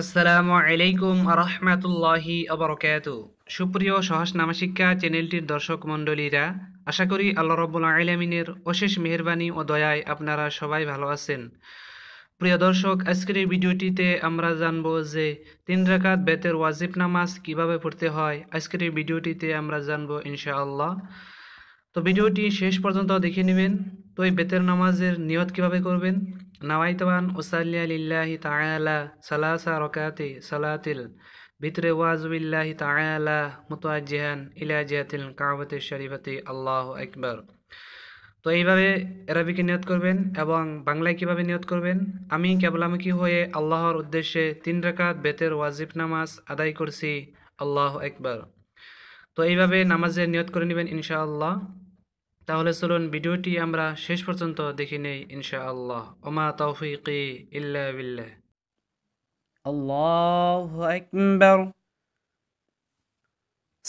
আসসালামু আলাইকুম রহমাতুল্লাহি আবরকাত সুপ্রিয় সহস শিক্ষা চ্যানেলটির দর্শক মণ্ডলীরা আশা করি আল্লাহ রব্বুল আলমিনের অশেষ মেহরবানি ও দয়ায় আপনারা সবাই ভালো আছেন প্রিয় দর্শক আজকের এই ভিডিওটিতে আমরা জানব যে তিন রাকাত বেতের ওয়াজিব নামাজ কিভাবে পড়তে হয় আজকের এই ভিডিওটিতে আমরা জানব ইনশাআল্লাহ তো ভিডিওটি শেষ পর্যন্ত দেখে নেবেন তো এই বেতের নামাজের নিয়ত কিভাবে করবেন নাওয়াইতু আন তায়ালা সালাসা রাকাতি সালাতিল ভিতরে ওয়াজবিল্লাহি তায়ালা মুতাওয়াজ্জিহান ইলা জিয়াতিল কাবতে শরীফাতি আল্লাহ একবার তো এইভাবে এরাবিকে নিয়ত করবেন এবং বাংলায় কিভাবে নিয়ত করবেন আমি কেবলামুখী হয়ে আল্লাহর উদ্দেশ্যে তিন রাকাত বেতের ওয়াজিব নামাজ আদায় করছি আল্লাহ একবার তো এইভাবে নামাজের নিয়ত করে নেবেন ইনশাআল্লাহ তাহলে চলুন ভিডিওটি আমরা শেষ পর্যন্ত দেখে নেই ইনশাআল্লাহ ওমা তৌফিকি ইল্লা বিল্লাহ আল্লাহু আকবার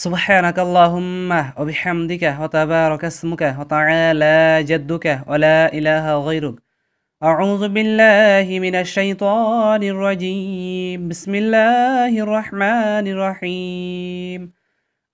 سبحانك اللهم وبحمدك وتبارك اسمك وتعالى جدك ولا إله غيرك أعوذ بالله من الشيطان الرجيم بسم الله الرحمن الرحيم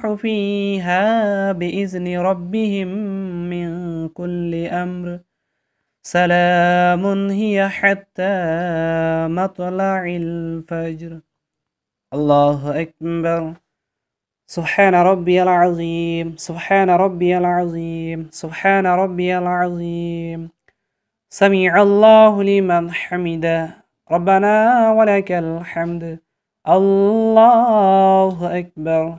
يصلح فيها بإذن ربهم من كل أمر سلام هي حتى مطلع الفجر الله أكبر سبحان ربي العظيم سبحان ربي العظيم سبحان ربي العظيم سمع الله لمن حمده ربنا ولك الحمد الله أكبر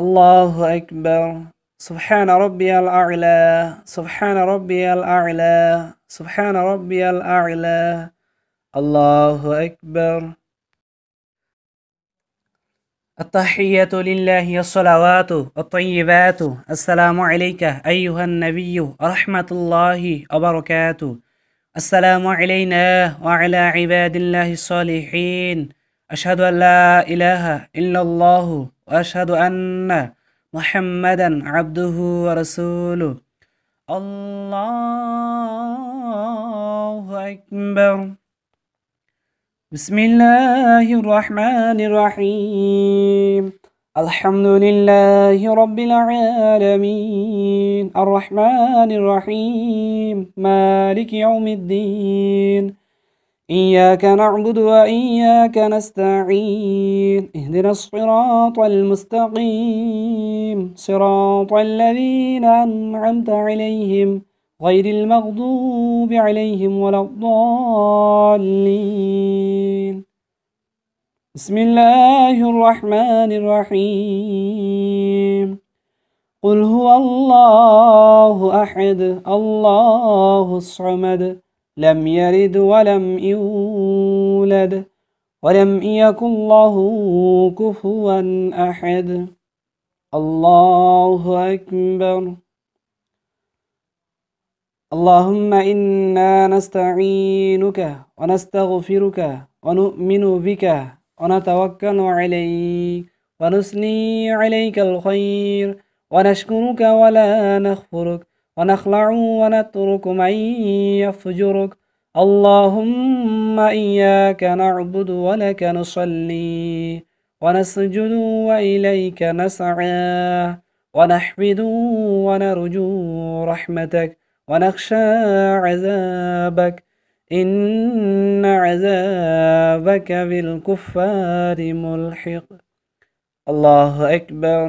الله أكبر سبحان ربي الأعلى سبحان ربي الأعلى سبحان ربي الأعلى الله أكبر التحية لله الصلوات الطيبات السلام عليك أيها النبي رحمة الله وبركاته السلام علينا وعلى عباد الله الصالحين أشهد أن لا إله إلا الله وأشهد أن محمدا عبده ورسوله الله أكبر بسم الله الرحمن الرحيم الحمد لله رب العالمين الرحمن الرحيم مالك يوم الدين إياك نعبد وإياك نستعين اهدنا الصراط المستقيم صراط الذين أنعمت عليهم غير المغضوب عليهم ولا الضالين بسم الله الرحمن الرحيم قل هو الله أحد الله الصمد لم يرد ولم يولد ولم يكن له كفوا أحد الله أكبر اللهم إنا نستعينك ونستغفرك ونؤمن بك ونتوكل عليك ونثني عليك الخير ونشكرك ولا نخفرك ونخلع ونترك من يفجرك اللهم إياك نعبد ولك نصلي ونسجد وإليك نسعى ونحمد ونرجو رحمتك ونخشى عذابك إن عذابك بالكفار ملحق الله أكبر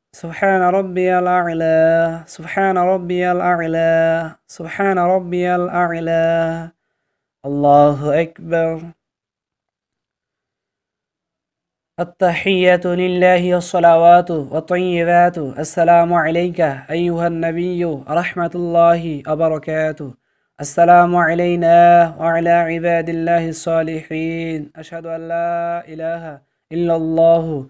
سبحان ربي الأعلى سبحان ربي الأعلى سبحان ربي الأعلى الله أكبر التحية لله والصلوات والطيبات السلام عليك أيها النبي ورحمة الله وبركاته السلام علينا وعلى عباد الله الصالحين أشهد أن لا إله إلا الله